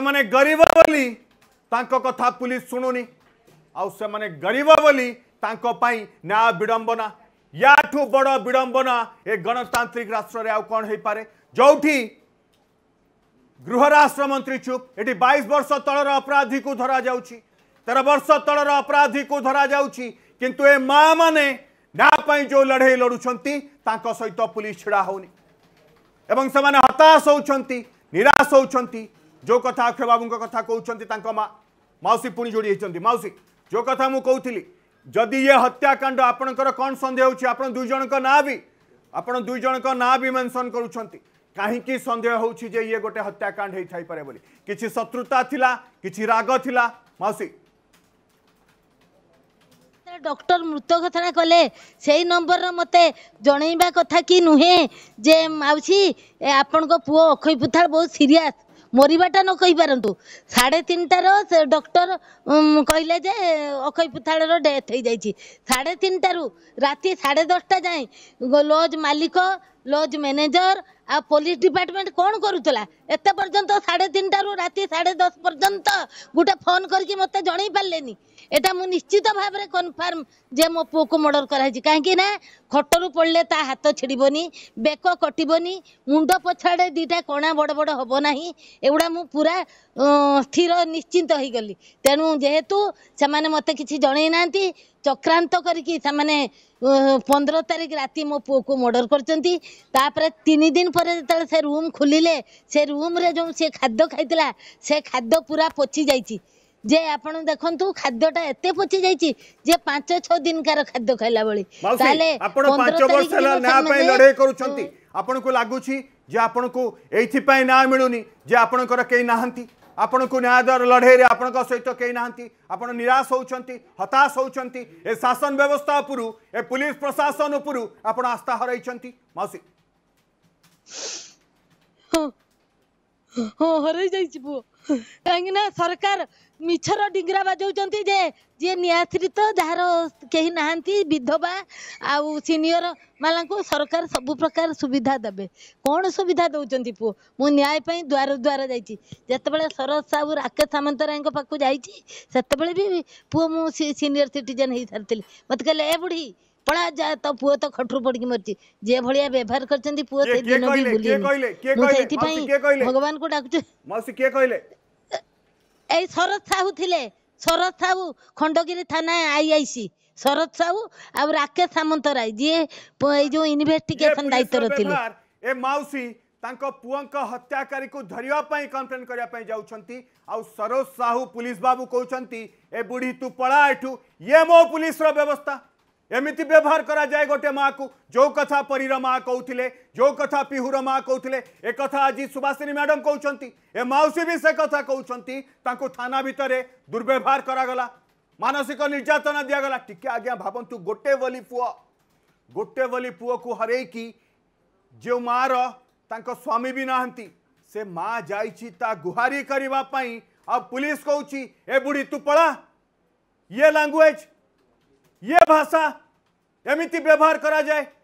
से गरीब बोली कथा पुलिस शुणुनि आने गरीब बोली न्याय विडम्बना या बड़ विडम्बना ए गणतांत्रिक राष्ट्र आउ कौन हो पाए जो गृहराष्ट्र मंत्री चुप ये बैश वर्ष तलर अपराधी को धरा जा तेर वर्ष तलर अपराधी को धरा किंतु ए माँ मैंने न्याय जो लड़े लड़ुंट सहित पुलिस छिड़ा होनी हताश से निराश होनिराश होती जो कथ अक्षय बाबू कथा कहते माँ मौसी पुणी जोड़ी होती मौसी जो कथा मुझे कहती जदि ये हत्याकांड आपणकर कौन सन्देह होती आप दुईज ना भी आप दुईज ना भी मेनसन करुँच कहीं सन्देह हो ये गोटे हत्याकांड होता कि शत्रुता थिला कि राग थिला मौसी ডক্টর মৃত ঘোষণা কলে সেই নম্বর মতো জনাইবা কথা কি নুহে যে মাউসী আপনার পুয় অক্ষয় পুথাল বহু সিরিয়াস ମରିବାଟା ନ କହିପାରନ୍ତୁ ସାଢ଼େ ତିନିଟାର ସେ ଡକ୍ଟର କହିଲେ ଯେ ଅକ୍ଷୟ ପୁଥାଳର ଡେଥ୍ ହେଇଯାଇଛି ସାଢ଼େ ତିନିଟାରୁ ରାତି ସାଢ଼େ ଦଶଟା ଯାଏଁ ଲଜ୍ ମାଲିକ ଲଜ୍ ମ୍ୟାନେଜର୍ ଆଉ ପୋଲିସ ଡିପାର୍ଟମେଣ୍ଟ କ'ଣ କରୁଥିଲା ଏତେ ପର୍ଯ୍ୟନ୍ତ ସାଢ଼େ ତିନିଟାରୁ ରାତି ସାଢ଼େ ଦଶ ପର୍ଯ୍ୟନ୍ତ ଗୋଟେ ଫୋନ୍ କରିକି ମୋତେ ଜଣେଇ ପାରିଲେନି ଏଇଟା ମୁଁ ନିଶ୍ଚିତ ଭାବରେ କନଫର୍ମ ଯେ ମୋ ପୁଅକୁ ମର୍ଡ଼ର କରାହେଇଛି କାହିଁକି ନା ଖଟରୁ ପଡ଼ିଲେ ତା ହାତ ଛିଡ଼ିବନି ବେକ କଟିବନି ମୁଣ୍ଡ ପଛଆଡ଼େ ଦୁଇଟା କଣା ବଡ଼ ବଡ଼ ହେବ ନାହିଁ ଏଗୁଡ଼ା ମୁଁ ପୁରା ସ୍ଥିର ନିଶ୍ଚିନ୍ତ ହେଇଗଲି ତେଣୁ ଯେହେତୁ ସେମାନେ ମୋତେ କିଛି ଜଣେଇ ନାହାନ୍ତି ଚକ୍ରାନ୍ତ କରିକି ସେମାନେ ପନ୍ଦର ତାରିଖ ରାତି ମୋ ପୁଅକୁ ମର୍ଡ଼ର କରିଛନ୍ତି ତାପରେ ତିନି ଦିନ ପରେ ଯେତେବେଳେ ସେ ରୁମ୍ ଖୋଲିଲେ ସେ ରୁମ୍ରେ ଯେଉଁ ସେ ଖାଦ୍ୟ ଖାଇଥିଲା ସେ ଖାଦ୍ୟ ପୁରା ପଚି ଯାଇଛି ଯେ ଆପଣ ଦେଖନ୍ତୁ ଖାଦ୍ୟଟା ଏତେ ପଚି ଯାଇଛି ଯେ ପାଞ୍ଚ ଛଅ ଦିନକାର ଖାଦ୍ୟ ଖାଇଲା ଭଳି ତାହେଲେ ଆପଣ ପାଞ୍ଚ ବର୍ଷ ହେଲା ନ୍ୟାୟ ପାଇଁ ଲଢେଇ କରୁଛନ୍ତି ଆପଣଙ୍କୁ ଲାଗୁଛି ଯେ ଆପଣଙ୍କୁ ଏଇଥିପାଇଁ ନ୍ୟାୟ ମିଳୁନି ଯେ ଆପଣଙ୍କର କେହି ନାହାନ୍ତି ଆପଣଙ୍କୁ ନ୍ୟାୟ ଦେବାର ଲଢ଼େଇରେ ଆପଣଙ୍କ ସହିତ କେହି ନାହାନ୍ତି ଆପଣ ନିରାଶ ହେଉଛନ୍ତି ହତାଶ ହେଉଛନ୍ତି ଏ ଶାସନ ବ୍ୟବସ୍ଥା ଉପରୁ ଏ ପୁଲିସ ପ୍ରଶାସନ ଉପରୁ ଆପଣ ଆସ୍ଥା ହରାଇଛନ୍ତି ମାଉସୀ ହଁ ହରେଇ ଯାଇଛି ପୁଅ କାହିଁକି ନା ସରକାର ମିଛର ଡିଙ୍ଗରା ବାଜଉଛନ୍ତି ଯେ ଯିଏ ନିଆଶ୍ରିତ ଯାହାର କେହି ନାହାନ୍ତି ବିଧବା ଆଉ ସିନିୟର ମାନଙ୍କୁ ସରକାର ସବୁ ପ୍ରକାର ସୁବିଧା ଦେବେ କ'ଣ ସୁବିଧା ଦେଉଛନ୍ତି ପୁଅ ମୁଁ ନ୍ୟାୟ ପାଇଁ ଦ୍ୱାର ଦ୍ୱାର ଯାଇଛି ଯେତେବେଳେ ଶରଦ ସାହୁ ରାକେଶ ସାମନ୍ତରାୟଙ୍କ ପାଖକୁ ଯାଇଛି ସେତେବେଳେ ବି ପୁଅ ମୁଁ ସିନିୟର ସିଟିଜେନ୍ ହେଇସାରିଥିଲି ମୋତେ କହିଲେ ଏ ବୁଢ଼ୀ ପଳା ଯା ତ ପୁଅ ତ ଖଟରୁ ପଡିକି ମରିଛି ଯେ ଭଳିଆ ବ୍ୟବହାର କରିଛନ୍ତି ପୁଅ ସେଦିନ ବି ଭୁଲିନି ମୁଁ ସେଇଥିପାଇଁ ଭଗବାନଙ୍କୁ ଡାକୁଛି କିଏ କହିଲେ ଏଇ ଶରତ ସାହୁ ଥିଲେ ଶରତ ସାହୁ ଖଣ୍ଡଗିରି ଥାନା ଆଇଆଇସି ଶରତ ସାହୁ ଆଉ ରାକେଶ ସାମନ୍ତରାୟ ଯିଏ ଏଇ ଯୋଉ ଇନଭେଷ୍ଟିଗେସନ ଦାୟିତ୍ୱରେ ଥିଲେ ଏ ମାଉସୀ ତାଙ୍କ ପୁଅଙ୍କ ହତ୍ୟାକାରୀକୁ ଧରିବା ପାଇଁ କମ୍ପ୍ଲେନ୍ କରିବା ପାଇଁ ଯାଉଛନ୍ତି ଆଉ ସରୋଜ ସାହୁ ପୁଲିସ ବାବୁ କହୁଛନ୍ତି ଏ ବୁଢ଼ୀ ତୁ ପଳା ଏଠୁ ଇଏ ମୋ ପୁଲିସର ବ୍ୟବସ୍ଥା एमती व्यवहार कराए गोटे माँ को जो कथा परीर माँ कहते जो कथा पिहूर माँ कहते एक आज सुभाषिनी मैडम कहते ए मौसी भी से कथा कहते थाना भितर दुर्व्यवहार करागला मानसिक निर्यातना दिगला टी आज भावतु गोटे बोली पु गोटे बोली पु को हर कि जो मार स्वामी भी नहांती से माँ जा गुहारी करने पुलिस कौच ए बुढ़ी तू पढ़ा ये लांगुएज ये भाषा एमती व्यवहार करा जाए